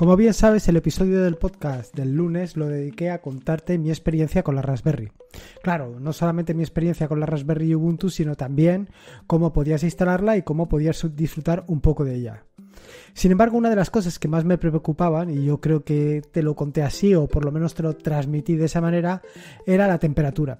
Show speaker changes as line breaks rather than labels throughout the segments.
Como bien sabes, el episodio del podcast del lunes lo dediqué a contarte mi experiencia con la Raspberry. Claro, no solamente mi experiencia con la Raspberry Ubuntu, sino también cómo podías instalarla y cómo podías disfrutar un poco de ella. Sin embargo, una de las cosas que más me preocupaban, y yo creo que te lo conté así o por lo menos te lo transmití de esa manera, era la temperatura.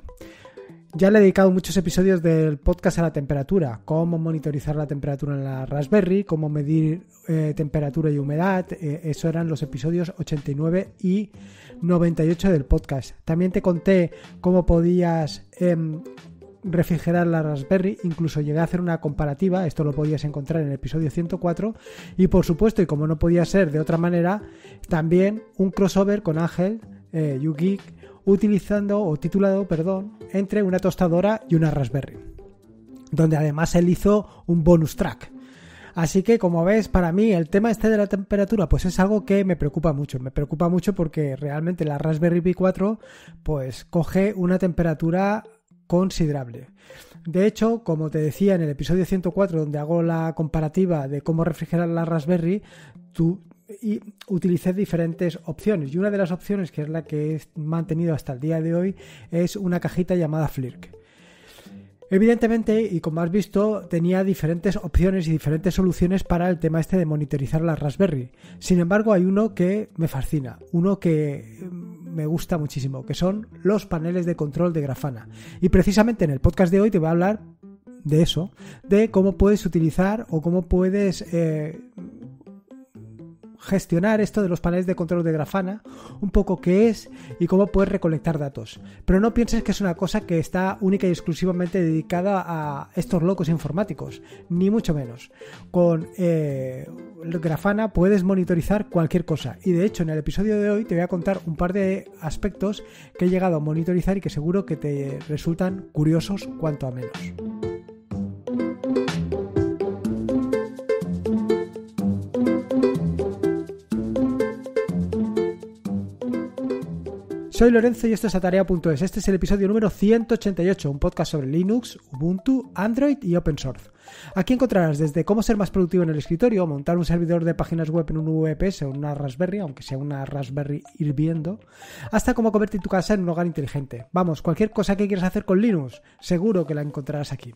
Ya le he dedicado muchos episodios del podcast a la temperatura, cómo monitorizar la temperatura en la Raspberry, cómo medir eh, temperatura y humedad. Eh, eso eran los episodios 89 y 98 del podcast. También te conté cómo podías em, refrigerar la Raspberry, incluso llegué a hacer una comparativa, esto lo podías encontrar en el episodio 104, y por supuesto, y como no podía ser de otra manera, también un crossover con Ángel, eh, YouGeek, utilizando o titulado, perdón, entre una tostadora y una Raspberry, donde además él hizo un bonus track. Así que como ves, para mí el tema este de la temperatura pues es algo que me preocupa mucho, me preocupa mucho porque realmente la Raspberry Pi 4 pues coge una temperatura considerable. De hecho, como te decía en el episodio 104 donde hago la comparativa de cómo refrigerar la Raspberry, tú y utilicé diferentes opciones. Y una de las opciones, que es la que he mantenido hasta el día de hoy, es una cajita llamada Flirk. Evidentemente, y como has visto, tenía diferentes opciones y diferentes soluciones para el tema este de monitorizar la Raspberry. Sin embargo, hay uno que me fascina, uno que mm, me gusta muchísimo, que son los paneles de control de Grafana. Y precisamente en el podcast de hoy te voy a hablar de eso, de cómo puedes utilizar o cómo puedes eh, gestionar esto de los paneles de control de grafana, un poco qué es y cómo puedes recolectar datos. Pero no pienses que es una cosa que está única y exclusivamente dedicada a estos locos informáticos, ni mucho menos. Con eh, grafana puedes monitorizar cualquier cosa. Y de hecho en el episodio de hoy te voy a contar un par de aspectos que he llegado a monitorizar y que seguro que te resultan curiosos cuanto a menos. Soy Lorenzo y esto es Atarea.es. Este es el episodio número 188, un podcast sobre Linux, Ubuntu, Android y Open Source. Aquí encontrarás desde cómo ser más productivo en el escritorio, montar un servidor de páginas web en un VPS o una Raspberry, aunque sea una Raspberry hirviendo, hasta cómo convertir tu casa en un hogar inteligente. Vamos, cualquier cosa que quieras hacer con Linux, seguro que la encontrarás aquí.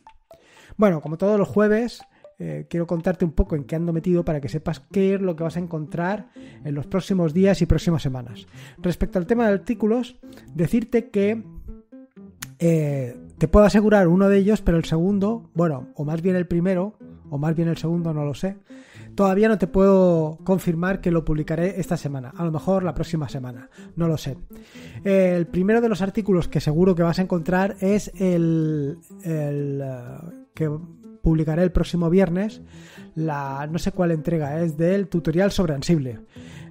Bueno, como todos los jueves, eh, quiero contarte un poco en qué ando metido para que sepas qué es lo que vas a encontrar en los próximos días y próximas semanas. Respecto al tema de artículos, decirte que eh, te puedo asegurar uno de ellos, pero el segundo, bueno, o más bien el primero, o más bien el segundo, no lo sé. Todavía no te puedo confirmar que lo publicaré esta semana, a lo mejor la próxima semana, no lo sé. Eh, el primero de los artículos que seguro que vas a encontrar es el, el que publicaré el próximo viernes la no sé cuál entrega es del tutorial sobre Ansible.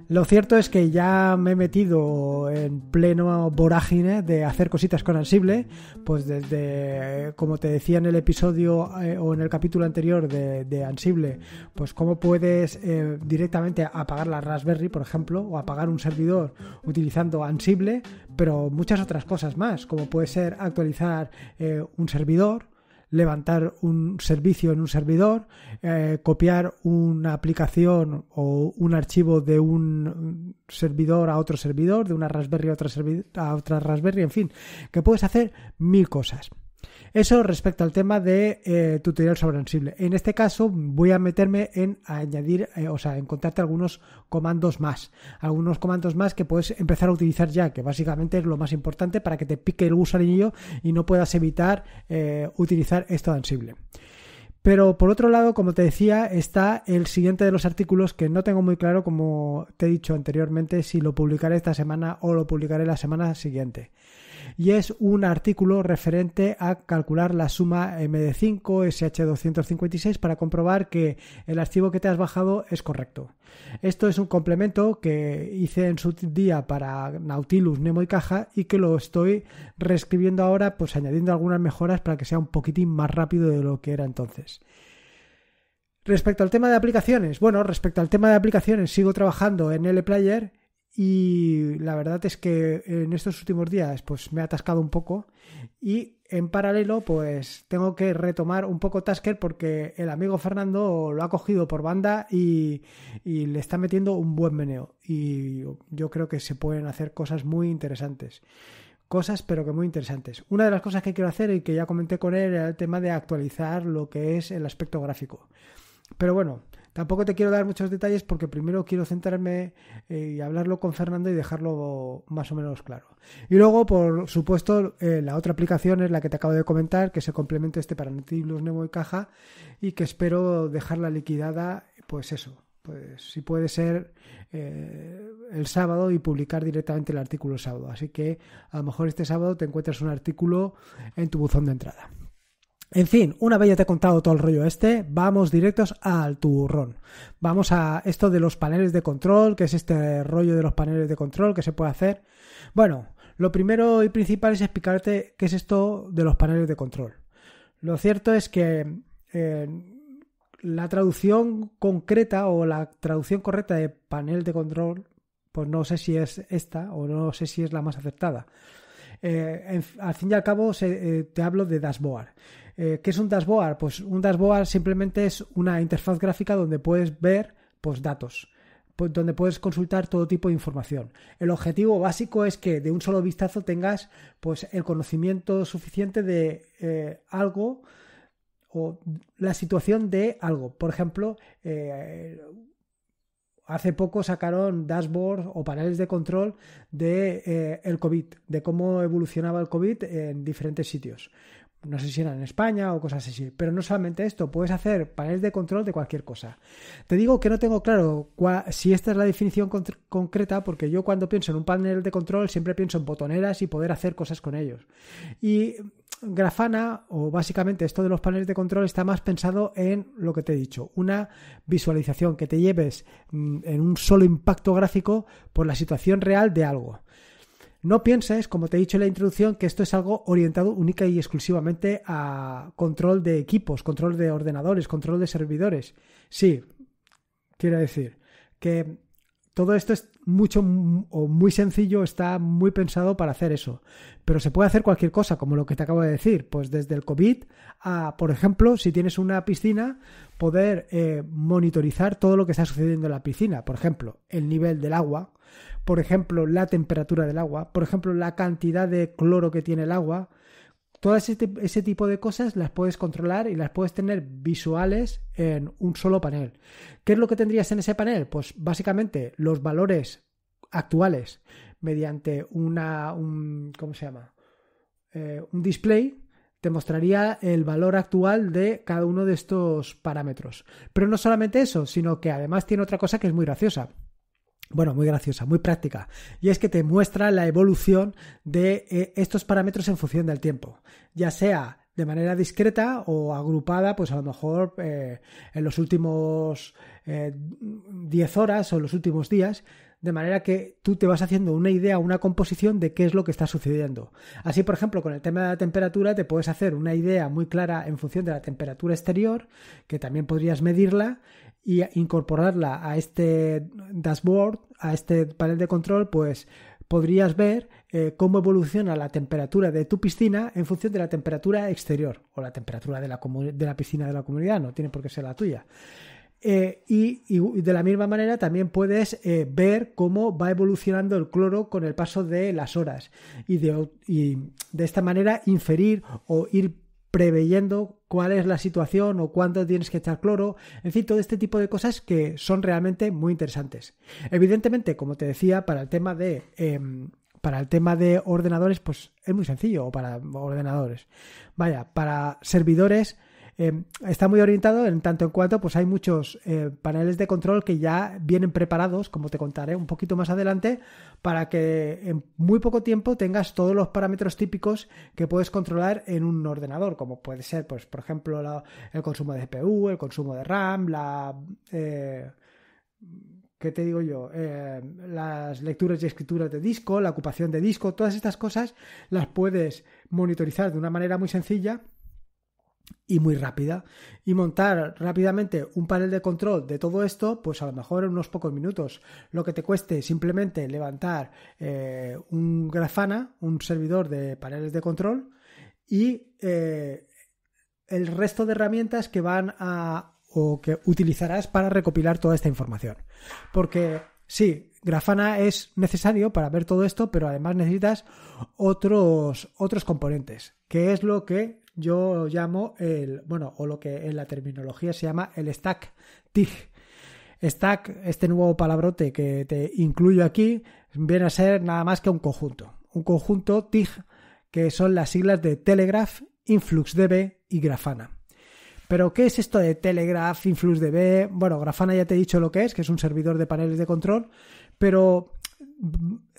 Lo cierto es que ya me he metido en pleno vorágine de hacer cositas con Ansible, pues desde, como te decía en el episodio eh, o en el capítulo anterior de, Ansible, pues cómo puedes eh, directamente apagar la Raspberry, por ejemplo, o apagar un servidor utilizando Ansible, pero muchas otras cosas más, como puede ser actualizar eh, un servidor, levantar un servicio en un servidor, eh, copiar una aplicación o un archivo de un servidor a otro servidor, de una Raspberry otra, a otra Raspberry, en fin, que puedes hacer mil cosas. Eso respecto al tema de eh, tutorial sobre Ansible. En este caso voy a meterme en añadir, eh, o sea, encontrarte algunos comandos más. Algunos comandos más que puedes empezar a utilizar ya, que básicamente es lo más importante para que te pique el gusanillo y no puedas evitar eh, utilizar esto de Ansible. Pero por otro lado, como te decía, está el siguiente de los artículos que no tengo muy claro, como te he dicho anteriormente, si lo publicaré esta semana o lo publicaré la semana siguiente y es un artículo referente a calcular la suma MD5 SH256 para comprobar que el archivo que te has bajado es correcto. Esto es un complemento que hice en su día para Nautilus, Nemo y Caja y que lo estoy reescribiendo ahora pues añadiendo algunas mejoras para que sea un poquitín más rápido de lo que era entonces. Respecto al tema de aplicaciones, bueno, respecto al tema de aplicaciones sigo trabajando en LPlayer y la verdad es que en estos últimos días pues me ha atascado un poco y en paralelo pues tengo que retomar un poco Tasker porque el amigo Fernando lo ha cogido por banda y, y le está metiendo un buen meneo y yo creo que se pueden hacer cosas muy interesantes cosas, pero que muy interesantes. Una de las cosas que quiero hacer y que ya comenté con él era el tema de actualizar lo que es el aspecto gráfico. Pero bueno, tampoco te quiero dar muchos detalles porque primero quiero centrarme eh, y hablarlo con Fernando y dejarlo más o menos claro. Y luego, por supuesto, eh, la otra aplicación es la que te acabo de comentar, que se complementa este para Nautilus, Nemo y Caja y que espero dejarla liquidada, pues eso. Pues si puede ser eh, el sábado y publicar directamente el artículo el sábado. Así que a lo mejor este sábado te encuentras un artículo en tu buzón de entrada. En fin, una vez ya te he contado todo el rollo este, vamos directos al turrón. Vamos a esto de los paneles de control, que es este rollo de los paneles de control que se puede hacer. Bueno, lo primero y principal es explicarte qué es esto de los paneles de control. Lo cierto es que eh, la traducción concreta o la traducción correcta de panel de control, pues no sé si es esta o no sé si es la más aceptada. Eh, al fin y al cabo, eh, te hablo de dashboard. Eh, ¿Qué es un dashboard? Pues un dashboard simplemente es una interfaz gráfica donde puedes ver pues, datos, pues, donde puedes consultar todo tipo de información. El objetivo básico es que de un solo vistazo tengas pues, el conocimiento suficiente de eh, algo o la situación de algo. Por ejemplo, eh, hace poco sacaron dashboards o paneles de control de el COVID, de cómo evolucionaba el COVID en diferentes sitios no sé si era en España o cosas así. Pero no solamente esto, puedes hacer paneles de control de cualquier cosa. Te digo que no tengo claro si esta es la definición concreta, porque yo cuando pienso en un panel de control siempre pienso en botoneras y poder hacer cosas con ellos. Y Grafana, o básicamente esto de los paneles de control, está más pensado en lo que te he dicho, una visualización que te lleves mm, en un solo impacto gráfico por la situación real de algo. No pienses, como te he dicho en la introducción, que esto es algo orientado única y exclusivamente a control de equipos, control de ordenadores, control de servidores. Sí, quiero decir que todo esto es mucho o muy sencillo, está muy pensado para hacer eso. Pero se puede hacer cualquier cosa, como lo que te acabo de decir, pues desde el COVID a, por ejemplo, si tienes una piscina, poder eh, monitorizar todo lo que está sucediendo en la piscina. Por ejemplo, el nivel del agua, por ejemplo, la temperatura del agua, por ejemplo, la cantidad de cloro que tiene el agua, Todas este, ese, tipo de cosas las puedes controlar y las puedes tener visuales en un solo panel. ¿Qué es lo que tendrías en ese panel? Pues básicamente los valores actuales mediante una, un, ¿cómo se llama? Eh, un display te mostraría el valor actual de cada uno de estos parámetros. Pero no solamente eso, sino que además tiene otra cosa que es muy graciosa bueno, muy graciosa, muy práctica, y es que te muestra la evolución de eh, estos parámetros en función del tiempo, ya sea de manera discreta o agrupada, pues a lo mejor eh, en los últimos 10 eh, horas o los últimos días, de manera que tú te vas haciendo una idea, una composición de qué es lo que está sucediendo. Así, por ejemplo, con el tema de la temperatura, te puedes hacer una idea muy clara en función de la temperatura exterior, que también podrías medirla, y incorporarla a este dashboard, a este panel de control, pues podrías ver eh, cómo evoluciona la temperatura de tu piscina en función de la temperatura exterior o la temperatura de la, de la piscina de la comunidad, no tiene por qué ser la tuya. Eh, y, de la misma manera también puedes eh, ver cómo va evolucionando el cloro con el paso de las horas y y de esta manera inferir o ir preveyendo cuál es la situación o cuánto tienes que echar cloro, en fin, todo este tipo de cosas que son realmente muy interesantes. Evidentemente, como te decía, para el tema de... Em, para el tema de ordenadores, pues es muy sencillo, o para ordenadores. Vaya, para servidores, eh, está muy orientado en tanto en cuanto pues hay muchos eh, paneles de control que ya vienen preparados, como te contaré un poquito más adelante, para que en muy poco tiempo tengas todos los parámetros típicos que puedes controlar en un ordenador, como puede ser, pues, por ejemplo, el consumo de GPU, el consumo de RAM, la... Eh, ¿qué te digo yo? las lecturas y escrituras de disco, la ocupación de disco, todas estas cosas las puedes monitorizar de una manera muy sencilla y muy rápida. Y montar rápidamente un panel de control de todo esto, pues a lo mejor en unos pocos minutos. Lo que te cueste simplemente levantar eh, un Grafana, un servidor de paneles de control, y eh, el resto de herramientas que van a o que utilizarás para recopilar toda esta información. Porque sí, Grafana es necesario para ver todo esto, pero además necesitas otros, otros componentes, que es lo que yo llamo el, bueno, o lo que en la terminología se llama el stack TIG. Stack, este nuevo palabrote que te incluyo aquí, viene a ser nada más que un conjunto. Un conjunto TIG que son las siglas de Telegraph, InfluxDB y Grafana. Pero, ¿qué es esto de Telegraph, InfluxDB? Bueno, Grafana ya te he dicho lo que es, que es un servidor de paneles de control, pero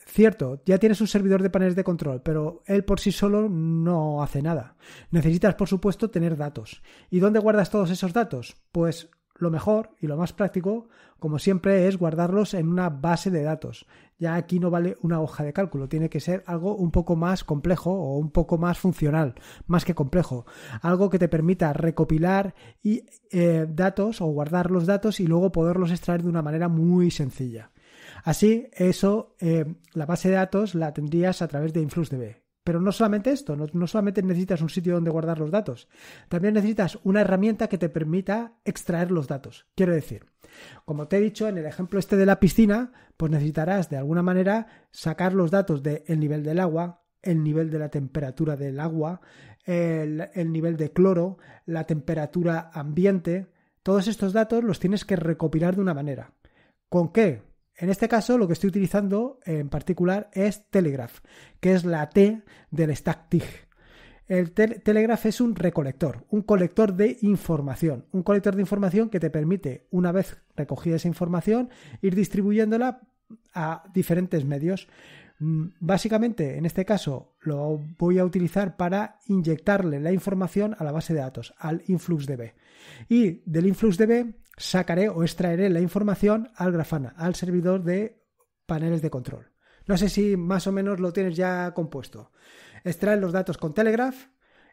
Cierto, ya tienes un servidor de paneles de control, pero él por sí solo no hace nada. Necesitas, por supuesto, tener datos. ¿Y dónde guardas todos esos datos? Pues lo mejor y lo más práctico, como siempre, es guardarlos en una base de datos. Ya aquí no vale una hoja de cálculo, tiene que ser algo un poco más complejo o un poco más funcional, más que complejo. Algo que te permita recopilar eh, datos o guardar los datos y luego poderlos extraer de una manera muy sencilla. Así, eso, eh, la base de datos la tendrías a través de InfluxDB. Pero no solamente esto, no, solamente necesitas un sitio donde guardar los datos, también necesitas una herramienta que te permita extraer los datos. Quiero decir, como te he dicho en el ejemplo este de la piscina, pues necesitarás de alguna manera sacar los datos del nivel del agua, el nivel de la temperatura del agua, el, nivel de cloro, la temperatura ambiente. Todos estos datos los tienes que recopilar de una manera. ¿Con qué? En este caso, lo que estoy utilizando en particular es Telegraph, que es la T del StackTIG. El Telegraph es un recolector, un colector de información, un colector de información que te permite, una vez recogida esa información, ir distribuyéndola a diferentes medios. Mm, básicamente, en este caso, lo voy a utilizar para inyectarle la información a la base de datos, al InfluxDB. Y del InfluxDB sacaré o extraeré la información al Grafana, al servidor de paneles de control. No sé si más o menos lo tienes ya compuesto. Extraes los datos con Telegraph,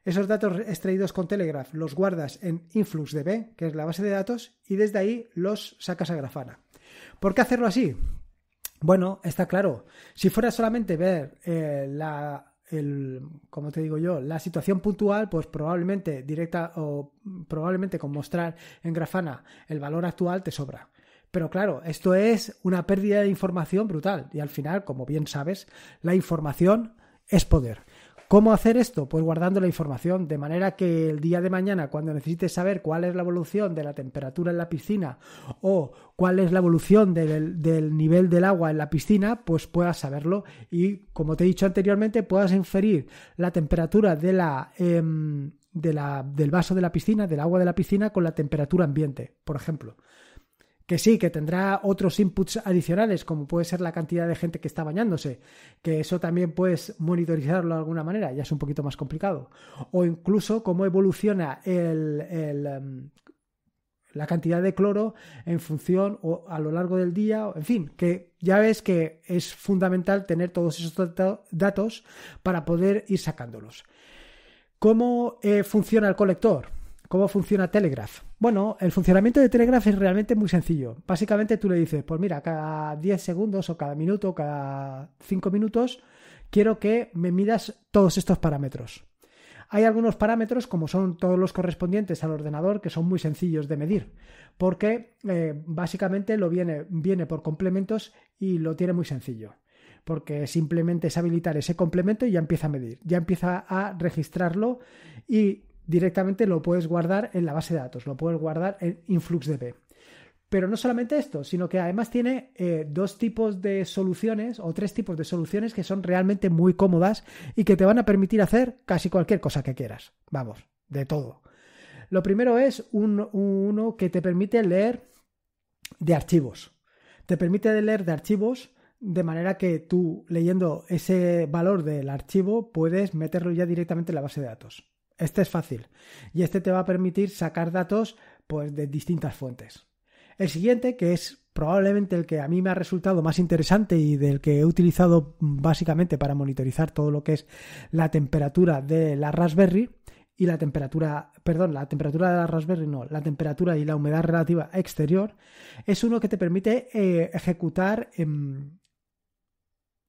esos datos extraídos con Telegraph los guardas en InfluxDB, que es la base de datos, y desde ahí los sacas a Grafana. ¿Por qué hacerlo así? Bueno, está claro. Si fuera solamente ver eh, la el, como te digo yo, la situación puntual, pues probablemente directa o probablemente con mostrar en Grafana el valor actual te sobra. Pero claro, esto es una pérdida de información brutal y al final, como bien sabes, la información es poder. ¿Cómo hacer esto? Pues guardando la información, de manera que el día de mañana, cuando necesites saber cuál es la evolución de la temperatura en la piscina o cuál es la evolución del, nivel del agua en la piscina, pues puedas saberlo y, como te he dicho anteriormente, puedas inferir la temperatura em, del vaso de la piscina, del agua de la piscina, con la temperatura ambiente, por ejemplo que sí, que tendrá otros inputs adicionales, como puede ser la cantidad de gente que está bañándose, que eso también puedes monitorizarlo de alguna manera, ya es un poquito más complicado. O incluso cómo evoluciona el, em, la cantidad de cloro en función o a lo largo del día, en fin, que ya ves que es fundamental tener todos esos datos para poder ir sacándolos. ¿Cómo eh, funciona el colector? ¿Cómo funciona Telegraph? Bueno, el funcionamiento de Telegraph es realmente muy sencillo. Básicamente tú le dices, pues mira, cada 10 segundos o cada minuto o cada 5 minutos quiero que me midas todos estos parámetros. Hay algunos parámetros, como son todos los correspondientes al ordenador, que son muy sencillos de medir, porque eh, básicamente lo viene, viene por complementos y lo tiene muy sencillo. Porque simplemente es habilitar ese complemento y ya empieza a medir, ya empieza a registrarlo y directamente lo puedes guardar en la base de datos, lo puedes guardar en InfluxDB. Pero no solamente esto, sino que además tiene eh, dos tipos de soluciones o tres tipos de soluciones que son realmente muy cómodas y que te van a permitir hacer casi cualquier cosa que quieras. Vamos, de todo. Lo primero es uno que te permite leer de archivos. Te permite leer de archivos de manera que tú leyendo ese valor del archivo puedes meterlo ya directamente en la base de datos. Este es fácil y este te va a permitir sacar datos pues, de distintas fuentes. El siguiente, que es probablemente el que a mí me ha resultado más interesante y del que he utilizado mm, básicamente para monitorizar todo lo que es la temperatura de la Raspberry y la temperatura, perdón, la temperatura de la Raspberry no, la temperatura y la humedad relativa exterior, es uno que te permite eh, ejecutar em,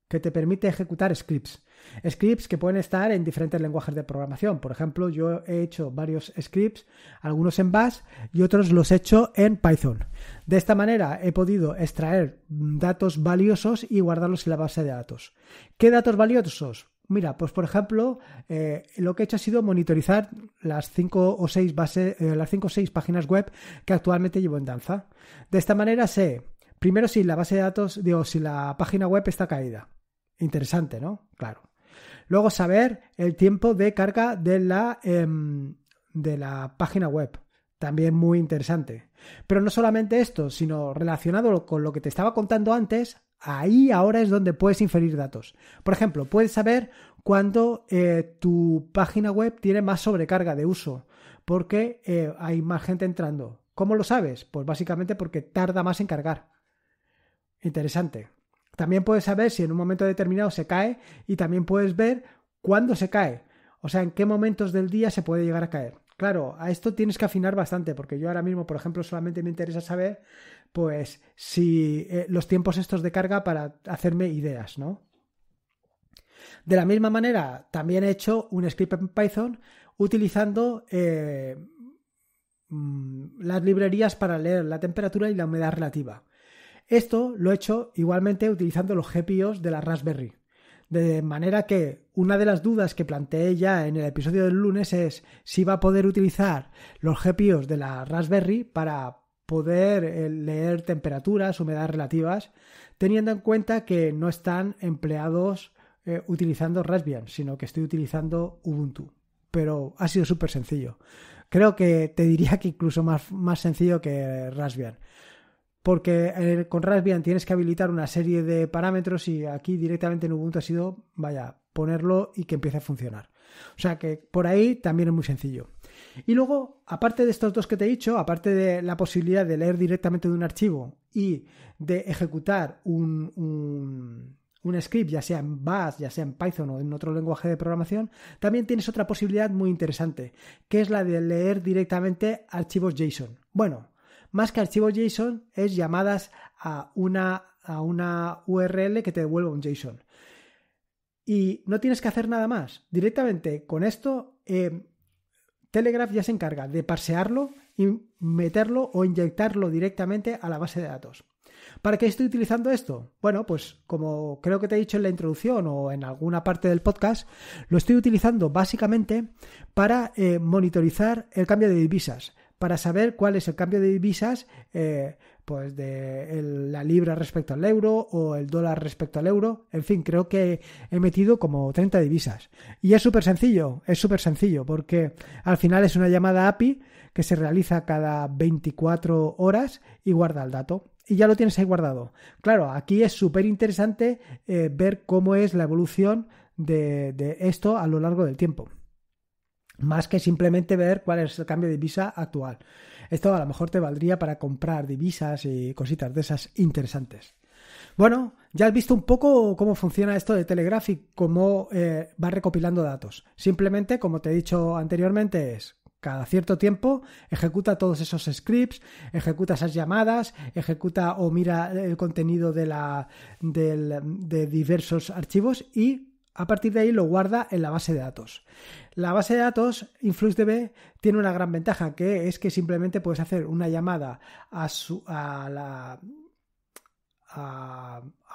que te permite ejecutar scripts. Scripts que pueden estar en diferentes lenguajes de programación. Por ejemplo, yo he hecho varios scripts, algunos en Bash y otros los he hecho en Python. De esta manera he podido extraer datos valiosos y guardarlos en la base de datos. ¿Qué datos valiosos? Mira, pues por ejemplo, eh, lo que he hecho ha sido monitorizar las 5 o 6 eh, las 5 o 6 páginas web que actualmente llevo en danza. De esta manera sé primero si la base de datos, digo, si la página web está caída. Interesante, ¿no? Claro. Luego saber el tiempo de carga em, de la, página web. También muy interesante. Pero no solamente esto, sino relacionado con lo que te estaba contando antes, ahí ahora es donde puedes inferir datos. Por ejemplo, puedes saber cuándo eh, tu página web tiene más sobrecarga de uso, porque eh, hay más gente entrando. ¿Cómo lo sabes? Pues básicamente porque tarda más en cargar. Interesante. También puedes saber si en un momento determinado se cae y también puedes ver cuándo se cae, o sea, en qué momentos del día se puede llegar a caer. Claro, a esto tienes que afinar bastante, porque yo ahora mismo, por ejemplo, solamente me interesa saber, pues, si eh, los tiempos estos de carga para hacerme ideas, ¿no? De la misma manera, también he hecho un script en Python utilizando eh, mm, las librerías para leer la temperatura y la humedad relativa. Esto lo he hecho igualmente utilizando los GPIOs de la Raspberry. De manera que una de las dudas que planteé ya en el episodio del lunes es si va a poder utilizar los GPIOs de la Raspberry para poder eh, leer temperaturas, humedades relativas, teniendo en cuenta que no están empleados eh, utilizando Raspbian, sino que estoy utilizando Ubuntu. Pero ha sido súper sencillo. Creo que te diría que incluso más, más sencillo que Raspbian porque eh, con Raspbian tienes que habilitar una serie de parámetros y aquí directamente en Ubuntu ha sido, vaya, ponerlo y que empiece a funcionar. O sea que por ahí también es muy sencillo. Y luego, aparte de estos dos que te he dicho, aparte de la posibilidad de leer directamente de un archivo y de ejecutar un, un, un, script, ya sea en Bash, ya sea en Python o en otro lenguaje de programación, también tienes otra posibilidad muy interesante, que es la de leer directamente archivos JSON. Bueno, más que archivo JSON, es llamadas a una, a una URL que te devuelva un JSON. Y no tienes que hacer nada más. Directamente con esto, eh, Telegraph ya se encarga de parsearlo y meterlo o inyectarlo directamente a la base de datos. ¿Para qué estoy utilizando esto? Bueno, pues como creo que te he dicho en la introducción o en alguna parte del podcast, lo estoy utilizando básicamente para eh, monitorizar el cambio de divisas para saber cuál es el cambio de divisas eh, pues de la libra respecto al euro o el dólar respecto al euro. En fin, creo que he metido como 30 divisas. Y es súper sencillo, es súper sencillo, porque al final es una llamada API que se realiza cada 24 horas y guarda el dato. Y ya lo tienes ahí guardado. Claro, aquí es súper interesante eh, ver cómo es la evolución de esto a lo largo del tiempo más que simplemente ver cuál es el cambio de divisa actual. Esto a lo mejor te valdría para comprar divisas y cositas de esas interesantes. Bueno, ya has visto un poco cómo funciona esto de Telegraphic, cómo eh, va recopilando datos. Simplemente, como te he dicho anteriormente, es cada cierto tiempo ejecuta todos esos scripts, ejecuta esas llamadas, ejecuta o mira el contenido de, la, de diversos archivos y a partir de ahí lo guarda en la base de datos. La base de datos InfluxDB tiene una gran ventaja, que es que simplemente puedes hacer una llamada a,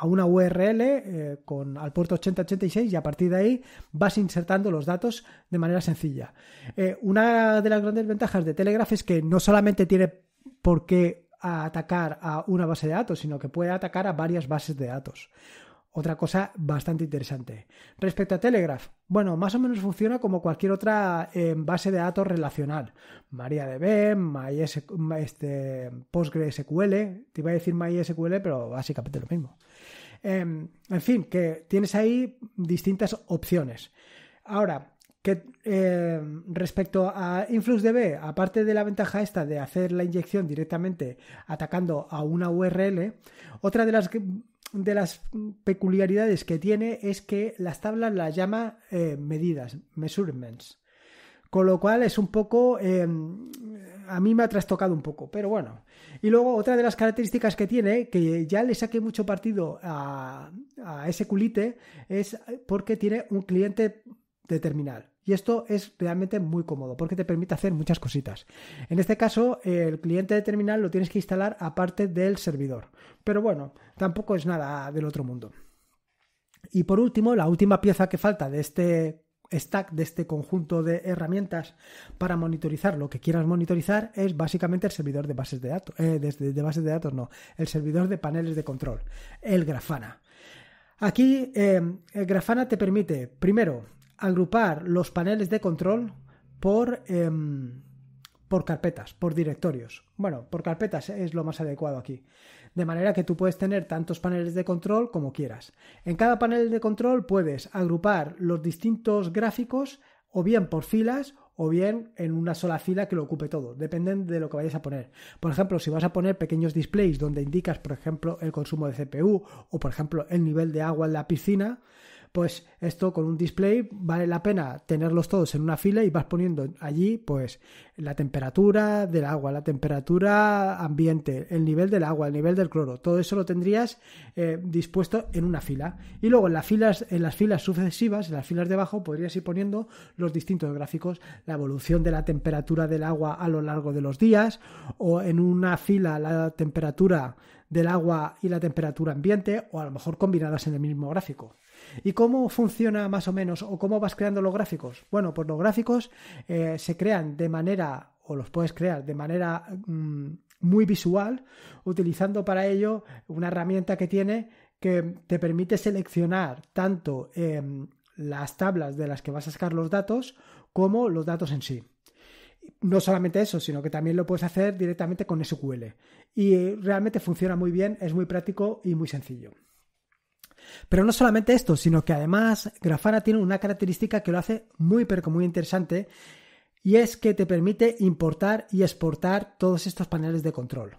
una URL eh, con, al puerto 8086 y a partir de ahí vas insertando los datos de manera sencilla. Eh, una de las grandes ventajas de Telegraph es que no solamente tiene por qué atacar a una base de datos, sino que puede atacar a varias bases de datos. Otra cosa bastante interesante. Respecto a Telegraph, bueno, más o menos funciona como cualquier otra eh, base de datos relacional. MariaDB, MySQL, este, PostgreSQL, te iba a decir MySQL, pero básicamente lo mismo. Em, en fin, que tienes ahí distintas opciones. Ahora, que, em, respecto a InfluxDB, aparte de la ventaja esta de hacer la inyección directamente atacando a una URL, otra de las de las peculiaridades que tiene es que las tablas las llama eh, medidas, measurements. Con lo cual es un poco... Em, a mí me ha trastocado un poco, pero bueno. Y luego otra de las características que tiene, que ya le saqué mucho partido a, a ese culite, es porque tiene un cliente de terminal. Y esto es realmente muy cómodo porque te permite hacer muchas cositas. En este caso, el cliente de terminal lo tienes que instalar aparte del servidor. Pero bueno, tampoco es nada del otro mundo. Y por último, la última pieza que falta de este stack, de este conjunto de herramientas para monitorizar lo que quieras monitorizar, es básicamente el servidor de bases de datos. Eh, de, bases de datos no, el servidor de paneles de control, el Grafana. Aquí eh, el Grafana te permite, primero, agrupar los paneles de control por, em, por carpetas, por directorios. Bueno, por carpetas es lo más adecuado aquí. De manera que tú puedes tener tantos paneles de control como quieras. En cada panel de control puedes agrupar los distintos gráficos o bien por filas o bien en una sola fila que lo ocupe todo, depende de lo que vayas a poner. Por ejemplo, si vas a poner pequeños displays donde indicas, por ejemplo, el consumo de CPU o, por ejemplo, el nivel de agua en la piscina, pues esto con un display vale la pena tenerlos todos en una fila y vas poniendo allí pues la temperatura del agua, la temperatura ambiente, el nivel del agua, el nivel del cloro, todo eso lo tendrías eh, dispuesto en una fila. Y luego en las filas, en las filas sucesivas, en las filas de abajo, podrías ir poniendo los distintos gráficos, la evolución de la temperatura del agua a lo largo de los días, o en una fila la temperatura del agua y la temperatura ambiente, o a lo mejor combinadas en el mismo gráfico. ¿Y cómo funciona más o menos o cómo vas creando los gráficos? Bueno, pues los gráficos eh, se crean de manera o los puedes crear de manera mm, muy visual utilizando para ello una herramienta que tiene que te permite seleccionar tanto em, las tablas de las que vas a sacar los datos como los datos en sí. No solamente eso, sino que también lo puedes hacer directamente con SQL. Y eh, realmente funciona muy bien, es muy práctico y muy sencillo. Pero no solamente esto, sino que además Grafana tiene una característica que lo hace muy pero muy interesante y es que te permite importar y exportar todos estos paneles de control.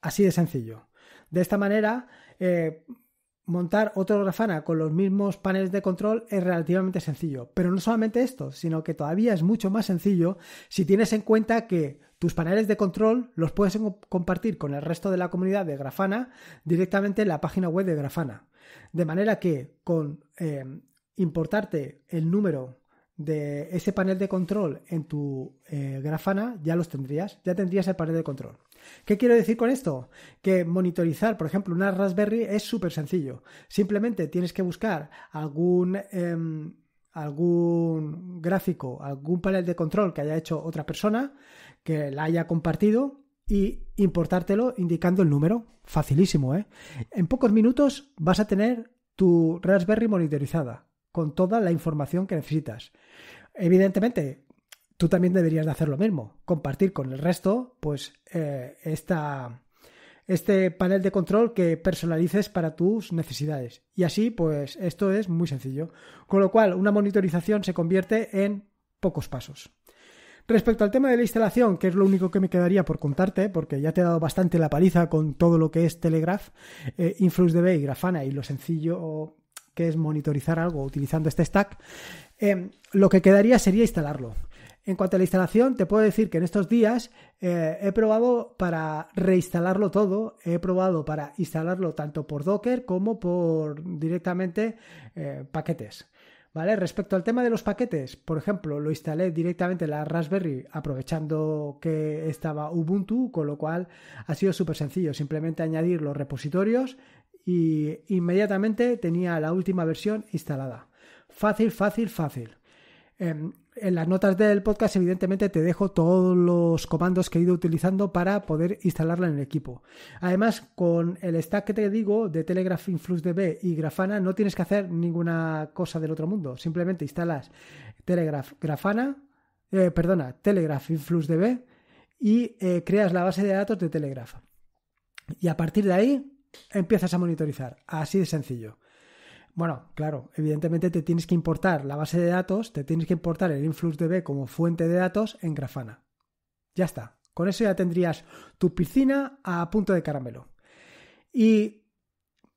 Así de sencillo. De esta manera, eh, montar otro Grafana con los mismos paneles de control es relativamente sencillo. Pero no solamente esto, sino que todavía es mucho más sencillo si tienes en cuenta que tus paneles de control los puedes compartir con el resto de la comunidad de Grafana directamente en la página web de Grafana. De manera que con eh, importarte el número de ese panel de control en tu eh, grafana, ya los tendrías, ya tendrías el panel de control. ¿Qué quiero decir con esto? Que monitorizar, por ejemplo, una Raspberry es súper sencillo. Simplemente tienes que buscar algún, em, algún gráfico, algún panel de control que haya hecho otra persona, que la haya compartido y importártelo indicando el número. Facilísimo, ¿eh? En pocos minutos vas a tener tu Raspberry monitorizada con toda la información que necesitas. Evidentemente, tú también deberías de hacer lo mismo, compartir con el resto, pues, eh, esta, este panel de control que personalices para tus necesidades. Y así, pues, esto es muy sencillo. Con lo cual, una monitorización se convierte en pocos pasos. Respecto al tema de la instalación, que es lo único que me quedaría por contarte, porque ya te he dado bastante la paliza con todo lo que es Telegraph, eh, InfluxDB y Grafana y lo sencillo que es monitorizar algo utilizando este stack, eh, lo que quedaría sería instalarlo. En cuanto a la instalación, te puedo decir que en estos días eh, he probado para reinstalarlo todo, he probado para instalarlo tanto por Docker como por directamente paquetes. Respecto al tema de los paquetes, por ejemplo, lo instalé directamente en la Raspberry aprovechando que estaba Ubuntu, con lo cual ha sido súper sencillo, simplemente añadir los repositorios y inmediatamente tenía la última versión instalada. Fácil, fácil, fácil en las notas del podcast, evidentemente, te dejo todos los comandos que he ido utilizando para poder instalarla en el equipo. Además, con el stack que te digo de Telegraph InfluxDB y Grafana, no tienes que hacer ninguna cosa del otro mundo. Simplemente instalas Telegraph Grafana, eh, perdona, Telegraph InfluxDB y eh, creas la base de datos de Telegraph. Y a partir de ahí empiezas a monitorizar. Así de sencillo. Bueno, claro, evidentemente te tienes que importar la base de datos, te tienes que importar el InfluxDB como fuente de datos en Grafana. Ya está. Con eso ya tendrías tu piscina a punto de caramelo. Y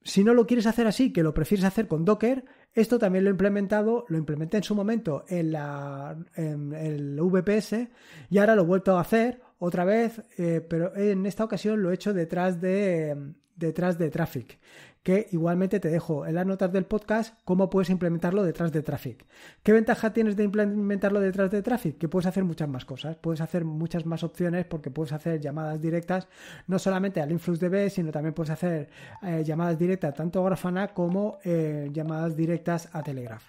si no lo quieres hacer así, que lo prefieres hacer con Docker, esto también lo he implementado, lo implementé en su momento en, la, en el VPS y ahora lo he vuelto a hacer otra vez, eh, pero en esta ocasión lo he hecho detrás de, detrás de Traffic, que igualmente te dejo en las notas del podcast cómo puedes implementarlo detrás de Traffic. ¿Qué ventaja tienes de implementarlo detrás de Traffic? Que puedes hacer muchas más cosas, puedes hacer muchas más opciones porque puedes hacer llamadas directas no solamente al InfluxDB, sino también puedes hacer eh, llamadas directas tanto a Grafana como eh, llamadas directas a Telegraph,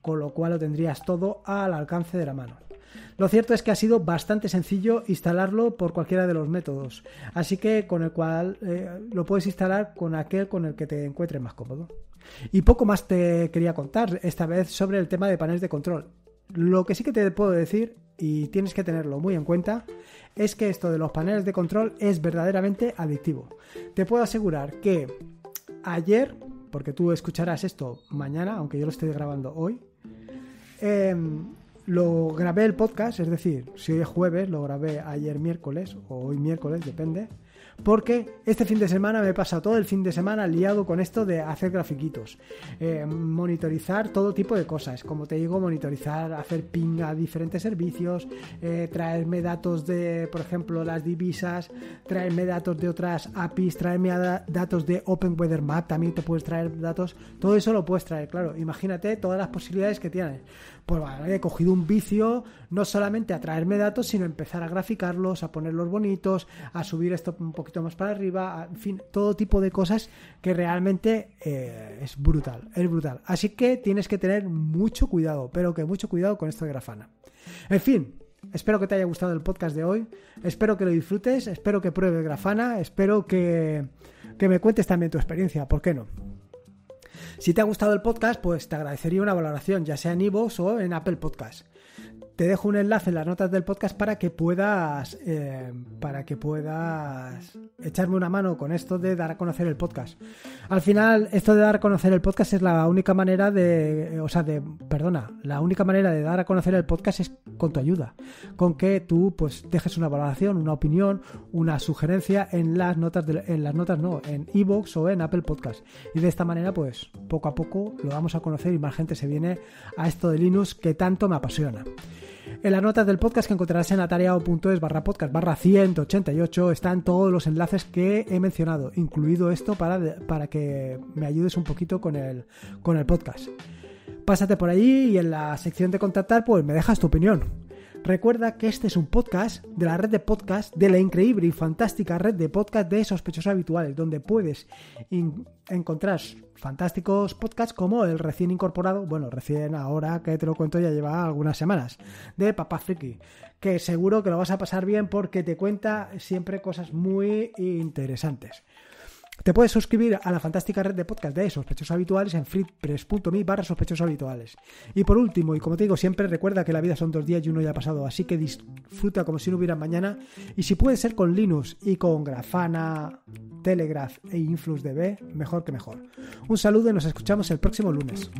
con lo cual lo tendrías todo al alcance de la mano. Lo cierto es que ha sido bastante sencillo instalarlo por cualquiera de los métodos, así que con el cual eh, lo puedes instalar con aquel con el que te encuentres más cómodo. Y poco más te quería contar esta vez sobre el tema de paneles de control. Lo que sí que te puedo decir, y tienes que tenerlo muy en cuenta, es que esto de los paneles de control es verdaderamente adictivo. Te puedo asegurar que ayer, porque tú escucharás esto mañana, aunque yo lo estoy grabando hoy, em, lo grabé el podcast, es decir, si hoy es jueves, lo grabé ayer miércoles o hoy miércoles, depende. Porque este fin de semana me he pasado todo el fin de semana liado con esto de hacer grafiquitos, eh, monitorizar todo tipo de cosas, como te digo, monitorizar, hacer ping a diferentes servicios, eh, traerme datos de, por ejemplo, las divisas, traerme datos de otras APIs, traerme datos de Open Weather Map, también te puedes traer datos, todo eso lo puedes traer, claro, imagínate todas las posibilidades que tienes pues vale, he cogido un vicio no solamente a traerme datos, sino empezar a graficarlos, a ponerlos bonitos, a subir esto un poquito más para arriba, en fin, todo tipo de cosas que realmente eh, es brutal, es brutal. Así que tienes que tener mucho cuidado, pero que mucho cuidado con esto de Grafana. En fin, Espero que te haya gustado el podcast de hoy. Espero que lo disfrutes. Espero que pruebes Grafana. Espero que, que, me cuentes también tu experiencia. ¿Por qué no? Si te ha gustado el podcast, pues te agradecería una valoración, ya sea en iVoox o en Apple Podcasts. Te dejo un enlace en las notas del podcast para que puedas eh, para que puedas echarme una mano con esto de dar a conocer el podcast. Al final, esto de dar a conocer el podcast es la única manera de, o sea, de, perdona, la única manera de dar a conocer el podcast es con tu ayuda, con que tú pues dejes una valoración, una opinión, una sugerencia en las notas, en las notas no, en iBox o en Apple Podcast. Y de esta manera, pues poco a poco lo vamos a conocer y más gente se viene a esto de Linux que tanto me apasiona. En las notas del podcast que encontrarás en atareado.es barra podcast barra 188 están todos los enlaces que he mencionado, incluido esto para, para que me ayudes un poquito con el, con el podcast. Pásate por ahí y en la sección de contactar pues me dejas tu opinión. Recuerda que este es un podcast de la red de podcast, de la increíble y fantástica red de podcast de sospechosos habituales, donde puedes encontrar fantásticos podcasts como el recién incorporado, bueno, recién ahora que te lo cuento ya lleva algunas semanas, de Papá Friki, que seguro que lo vas a pasar bien porque te cuenta siempre cosas muy interesantes. Te puedes suscribir a la fantástica red de podcast de sospechosos habituales en freepress.me barra Y por último, y como te digo siempre, recuerda que la vida son dos días y uno ya ha pasado, así que disfruta como si no hubiera mañana. Y si puede ser con Linux y con Grafana, Telegraph e InfluxDB, mejor que mejor. Un saludo y nos escuchamos el próximo lunes.